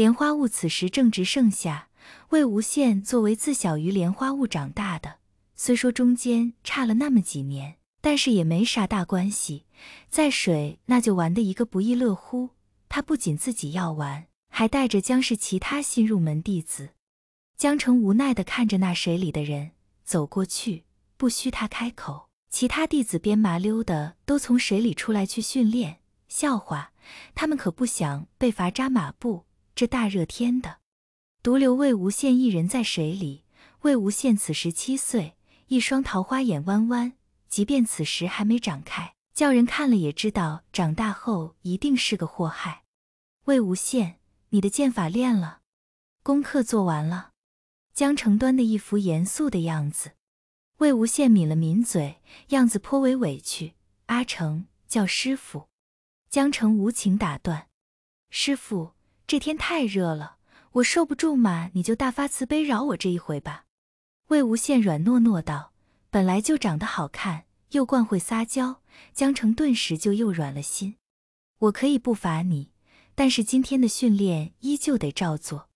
莲花坞此时正值盛夏，魏无羡作为自小于莲花坞长大的，虽说中间差了那么几年，但是也没啥大关系。在水那就玩的一个不亦乐乎，他不仅自己要玩，还带着江氏其他新入门弟子。江澄无奈的看着那水里的人走过去，不需他开口，其他弟子边麻溜的都从水里出来去训练，笑话他们可不想被罚扎马步。这大热天的，独留魏无羡一人在水里。魏无羡此时七岁，一双桃花眼弯弯，即便此时还没长开，叫人看了也知道长大后一定是个祸害。魏无羡，你的剑法练了？功课做完了？江澄端的一副严肃的样子。魏无羡抿了抿嘴，样子颇为委屈。阿澄叫师傅。江澄无情打断：“师傅。”这天太热了，我受不住嘛，你就大发慈悲饶我这一回吧。”魏无羡软糯糯道：“本来就长得好看，又惯会撒娇。”江澄顿时就又软了心。我可以不罚你，但是今天的训练依旧得照做。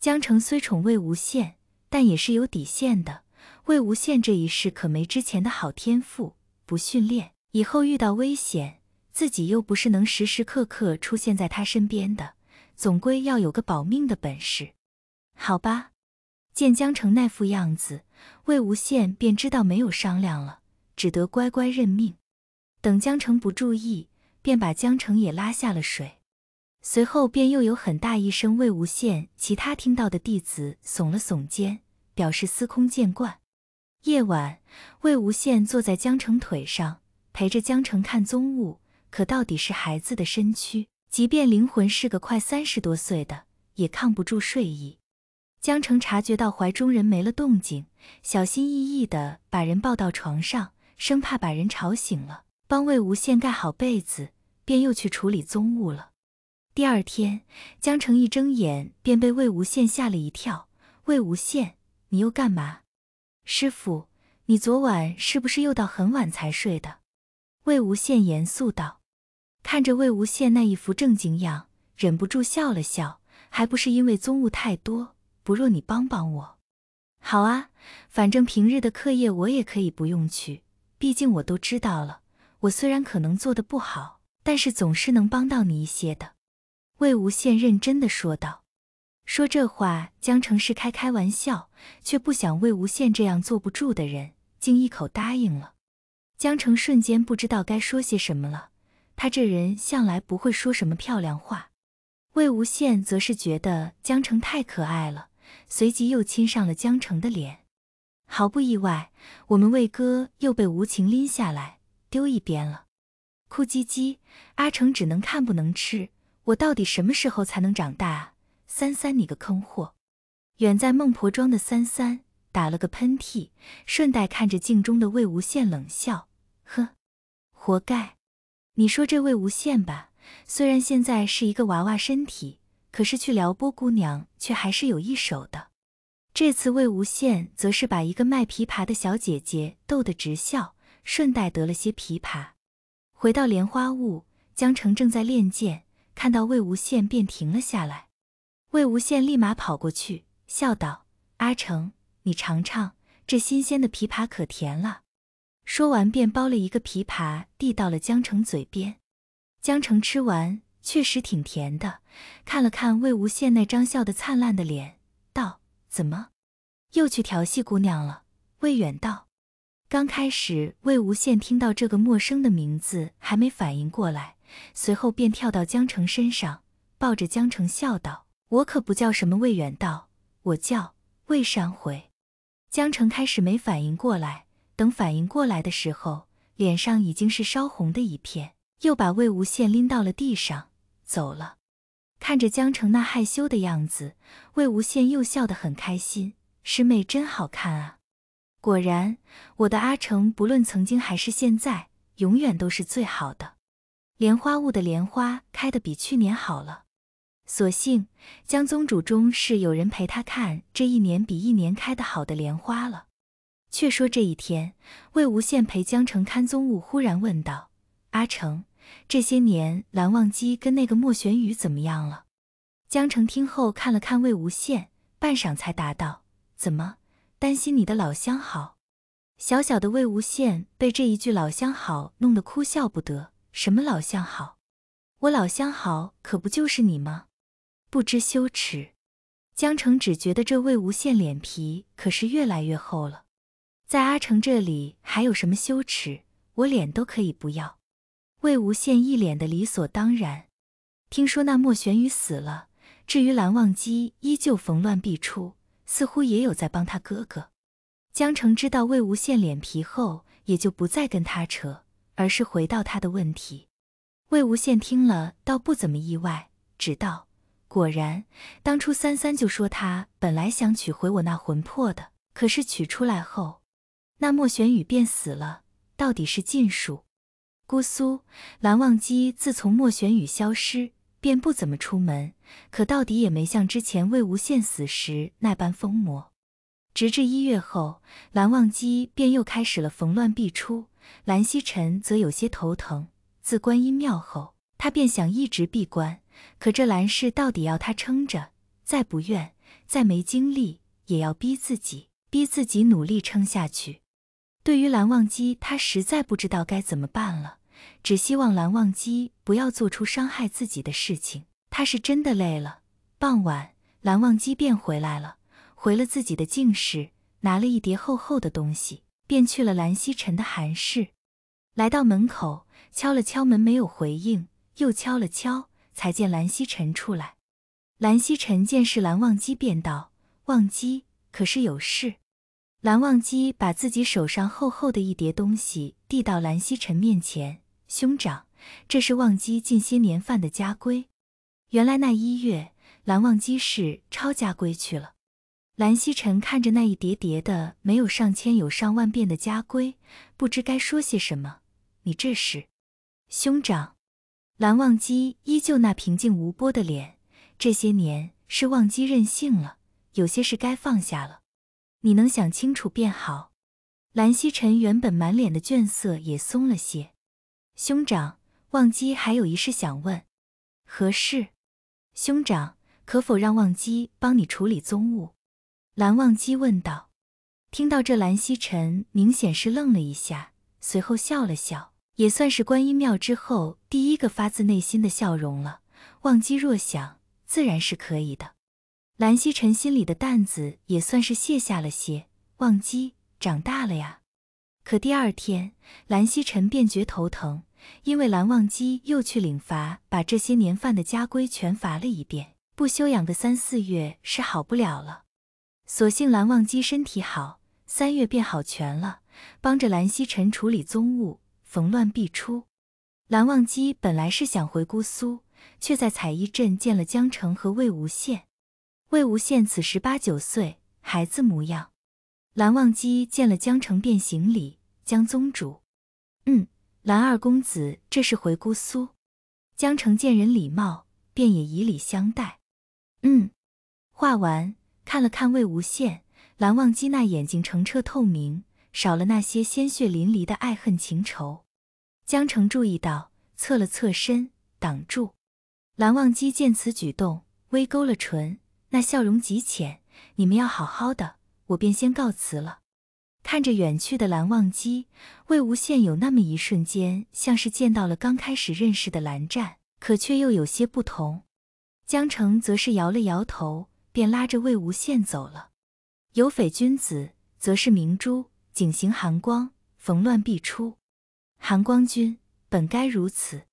江澄虽宠魏无羡，但也是有底线的。魏无羡这一世可没之前的好天赋，不训练，以后遇到危险，自己又不是能时时刻刻出现在他身边的。总归要有个保命的本事，好吧？见江城那副样子，魏无羡便知道没有商量了，只得乖乖认命。等江城不注意，便把江城也拉下了水。随后便又有很大一声。魏无羡，其他听到的弟子耸了耸肩，表示司空见惯。夜晚，魏无羡坐在江城腿上，陪着江城看宗物，可到底是孩子的身躯。即便灵魂是个快三十多岁的，也抗不住睡意。江澄察觉到怀中人没了动静，小心翼翼地把人抱到床上，生怕把人吵醒了，帮魏无羡盖好被子，便又去处理宗物了。第二天，江澄一睁眼便被魏无羡吓了一跳：“魏无羡，你又干嘛？师傅，你昨晚是不是又到很晚才睡的？”魏无羡严肃道。看着魏无羡那一副正经样，忍不住笑了笑，还不是因为宗物太多？不若你帮帮我？好啊，反正平日的课业我也可以不用去，毕竟我都知道了。我虽然可能做的不好，但是总是能帮到你一些的。”魏无羡认真的说道。说这话，江澄是开开玩笑，却不想魏无羡这样坐不住的人，竟一口答应了。江澄瞬间不知道该说些什么了。他这人向来不会说什么漂亮话，魏无羡则是觉得江澄太可爱了，随即又亲上了江澄的脸。毫不意外，我们魏哥又被无情拎下来丢一边了。哭唧唧，阿成只能看不能吃，我到底什么时候才能长大三三你个坑货！远在孟婆庄的三三打了个喷嚏，顺带看着镜中的魏无羡冷笑：“呵，活该。”你说这魏无羡吧，虽然现在是一个娃娃身体，可是去撩拨姑娘却还是有一手的。这次魏无羡则是把一个卖琵琶的小姐姐逗得直笑，顺带得了些琵琶。回到莲花坞，江澄正在练剑，看到魏无羡便停了下来。魏无羡立马跑过去，笑道：“阿澄，你尝尝这新鲜的琵琶，可甜了。”说完，便剥了一个枇杷，递到了江城嘴边。江城吃完，确实挺甜的。看了看魏无羡那张笑得灿烂的脸，道：“怎么，又去调戏姑娘了？”魏远道。刚开始，魏无羡听到这个陌生的名字，还没反应过来，随后便跳到江城身上，抱着江城笑道：“我可不叫什么魏远道，我叫魏山回。”江城开始没反应过来。等反应过来的时候，脸上已经是烧红的一片，又把魏无羡拎到了地上走了。看着江澄那害羞的样子，魏无羡又笑得很开心。师妹真好看啊！果然，我的阿城不论曾经还是现在，永远都是最好的。莲花坞的莲花开得比去年好了。所幸，江宗主终是有人陪他看这一年比一年开得好的莲花了。却说这一天，魏无羡陪江澄看宗物，忽然问道：“阿澄，这些年蓝忘机跟那个莫玄羽怎么样了？”江澄听后看了看魏无羡，半晌才答道：“怎么，担心你的老相好？”小小的魏无羡被这一句“老相好”弄得哭笑不得。什么老相好？我老相好可不就是你吗？不知羞耻！江澄只觉得这魏无羡脸皮可是越来越厚了。在阿城这里还有什么羞耻？我脸都可以不要。魏无羡一脸的理所当然。听说那莫玄羽死了，至于蓝忘机，依旧逢乱必出，似乎也有在帮他哥哥。江澄知道魏无羡脸皮厚，也就不再跟他扯，而是回到他的问题。魏无羡听了倒不怎么意外，只道：“果然，当初三三就说他本来想取回我那魂魄的，可是取出来后。”那莫玄羽便死了，到底是禁术。姑苏蓝忘机自从莫玄羽消失，便不怎么出门，可到底也没像之前魏无羡死时那般疯魔。直至一月后，蓝忘机便又开始了逢乱必出。蓝曦臣则有些头疼，自观音庙后，他便想一直闭关，可这蓝氏到底要他撑着，再不愿，再没精力，也要逼自己，逼自己努力撑下去。对于蓝忘机，他实在不知道该怎么办了，只希望蓝忘机不要做出伤害自己的事情。他是真的累了。傍晚，蓝忘机便回来了，回了自己的静室，拿了一叠厚厚的东西，便去了蓝曦臣的寒室。来到门口，敲了敲门，没有回应，又敲了敲，才见蓝曦臣出来。蓝曦臣见是蓝忘机，便道：“忘机，可是有事？”蓝忘机把自己手上厚厚的一叠东西递到蓝曦臣面前，兄长，这是忘机近些年犯的家规。原来那一月，蓝忘机是抄家规去了。蓝曦臣看着那一叠叠的、没有上千有上万遍的家规，不知该说些什么。你这是，兄长。蓝忘机依旧那平静无波的脸。这些年是忘机任性了，有些事该放下了。你能想清楚便好。蓝曦臣原本满脸的倦色也松了些。兄长，忘机还有一事想问，何事？兄长可否让忘机帮你处理宗物？蓝忘机问道。听到这，蓝曦臣明显是愣了一下，随后笑了笑，也算是观音庙之后第一个发自内心的笑容了。忘机若想，自然是可以的。蓝曦臣心里的担子也算是卸下了些。忘机长大了呀，可第二天蓝曦臣便觉头疼，因为蓝忘机又去领罚，把这些年犯的家规全罚了一遍。不休养个三四月是好不了了。所幸蓝忘机身体好，三月便好全了，帮着蓝曦臣处理宗务。逢乱必出，蓝忘机本来是想回姑苏，却在采衣镇见了江澄和魏无羡。魏无羡此时八九岁，孩子模样。蓝忘机见了江澄，便行礼：“江宗主，嗯，蓝二公子，这是回姑苏。”江澄见人礼貌，便也以礼相待。嗯，画完，看了看魏无羡，蓝忘机那眼睛澄澈透明，少了那些鲜血淋漓的爱恨情仇。江澄注意到，侧了侧身挡住。蓝忘机见此举动，微勾了唇。那笑容极浅，你们要好好的，我便先告辞了。看着远去的蓝忘机，魏无羡有那么一瞬间像是见到了刚开始认识的蓝湛，可却又有些不同。江澄则是摇了摇头，便拉着魏无羡走了。有匪君子，则是明珠，景行寒光，逢乱必出。含光君本该如此。